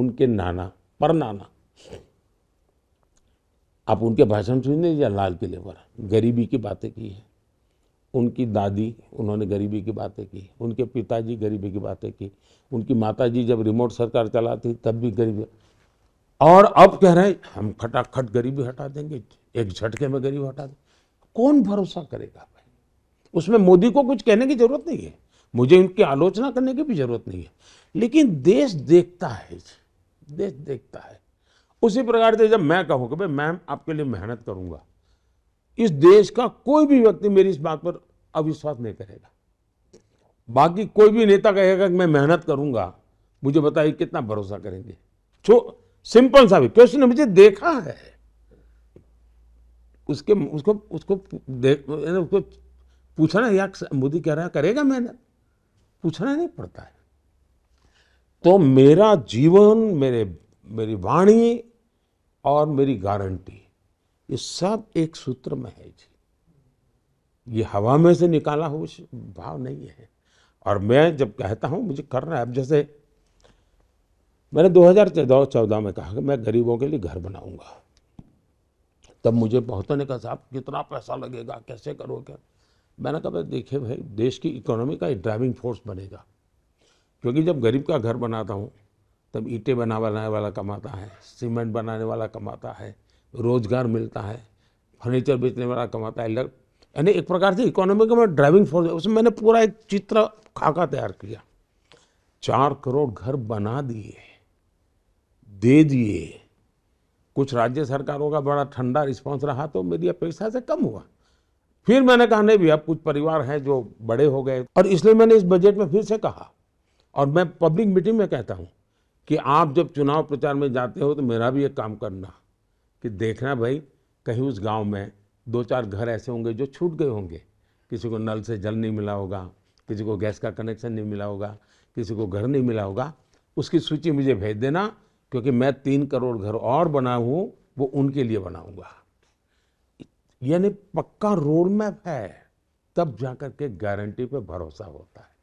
उनके नाना पर नाना आप उनके भाषण सुन लीजिए लाल किले पर गरीबी की बातें की है उनकी दादी उन्होंने गरीबी की बातें की उनके पिताजी गरीबी की बातें की उनकी माताजी जब रिमोट सरकार चलाती तब भी गरीबी और अब कह रहे हैं हम खटाखट गरीबी हटा देंगे एक झटके में गरीब हटा देंगे कौन भरोसा करेगा भाई उसमें मोदी को कुछ कहने की जरूरत नहीं है मुझे उनकी आलोचना करने की भी जरूरत नहीं है लेकिन देश देखता है देश देखता है उसी प्रकार से जब मैं कहूँ कि भाई मैम आपके लिए मेहनत करूँगा इस देश का कोई भी व्यक्ति मेरी इस बात पर अविश्वास नहीं करेगा बाकी कोई भी नेता कहेगा कि मैं मेहनत करूँगा मुझे बताइए कितना भरोसा करेंगे छो सिंपल सा भी क्वेश्चन मुझे देखा है उसके उसको उसको देख उसको पूछना या मोदी कह रहा है करेगा मेहनत पूछना नहीं पड़ता है तो मेरा जीवन मेरे मेरी वाणी और मेरी गारंटी ये सब एक सूत्र में है जी ये हवा में से निकाला हुआ भाव नहीं है और मैं जब कहता हूँ मुझे करना है अब जैसे मैंने 2014 में कहा कि मैं गरीबों के लिए घर बनाऊंगा तब मुझे बहुतों ने कहा साहब कितना पैसा लगेगा कैसे करोगे मैंने कहा भाई देखिए भाई देश की इकोनॉमी का एक ड्राइविंग फोर्स बनेगा क्योंकि जब गरीब का घर बनाता हूँ तब ईंटें बना बनाने वाला कमाता है सीमेंट बनाने वाला कमाता है रोज़गार मिलता है फर्नीचर बेचने वाला कमाता है यानी एक प्रकार से इकोनॉमी का मैं ड्राइविंग फोर्स उसमें मैंने पूरा एक चित्र खाका तैयार किया चार करोड़ घर बना दिए दे दिए कुछ राज्य सरकारों का बड़ा ठंडा रिस्पॉन्स रहा तो मेरी अपेक्षा से कम हुआ फिर मैंने कहा नहीं भी अब कुछ परिवार हैं जो बड़े हो गए और इसलिए मैंने इस बजट में फिर से कहा और मैं पब्लिक मीटिंग में कहता हूँ कि आप जब चुनाव प्रचार में जाते हो तो मेरा भी एक काम करना कि देखना भाई कहीं उस गांव में दो चार घर ऐसे होंगे जो छूट गए होंगे किसी को नल से जल नहीं मिला होगा किसी को गैस का कनेक्शन नहीं मिला होगा किसी को घर नहीं मिला होगा उसकी सूची मुझे भेज देना क्योंकि मैं तीन करोड़ घर और बना हूँ वो उनके लिए बनाऊँगा यानी पक्का रोड मैप है तब जाकर के गारंटी पे भरोसा होता है